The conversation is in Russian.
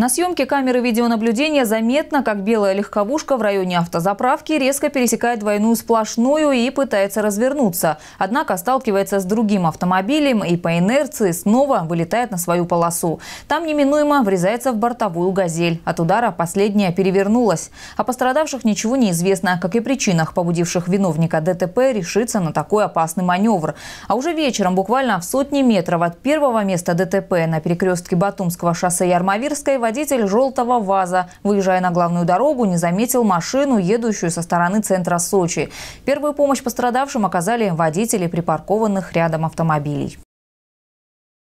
На съемке камеры видеонаблюдения заметно, как белая легковушка в районе автозаправки резко пересекает двойную сплошную и пытается развернуться. Однако сталкивается с другим автомобилем и по инерции снова вылетает на свою полосу. Там неминуемо врезается в бортовую «Газель». От удара последняя перевернулась. О пострадавших ничего не известно, как и причинах, побудивших виновника ДТП решиться на такой опасный маневр. А уже вечером, буквально в сотни метров от первого места ДТП на перекрестке Батумского шоссе Ярмовирской, водитель «желтого ВАЗа», выезжая на главную дорогу, не заметил машину, едущую со стороны центра Сочи. Первую помощь пострадавшим оказали водители припаркованных рядом автомобилей.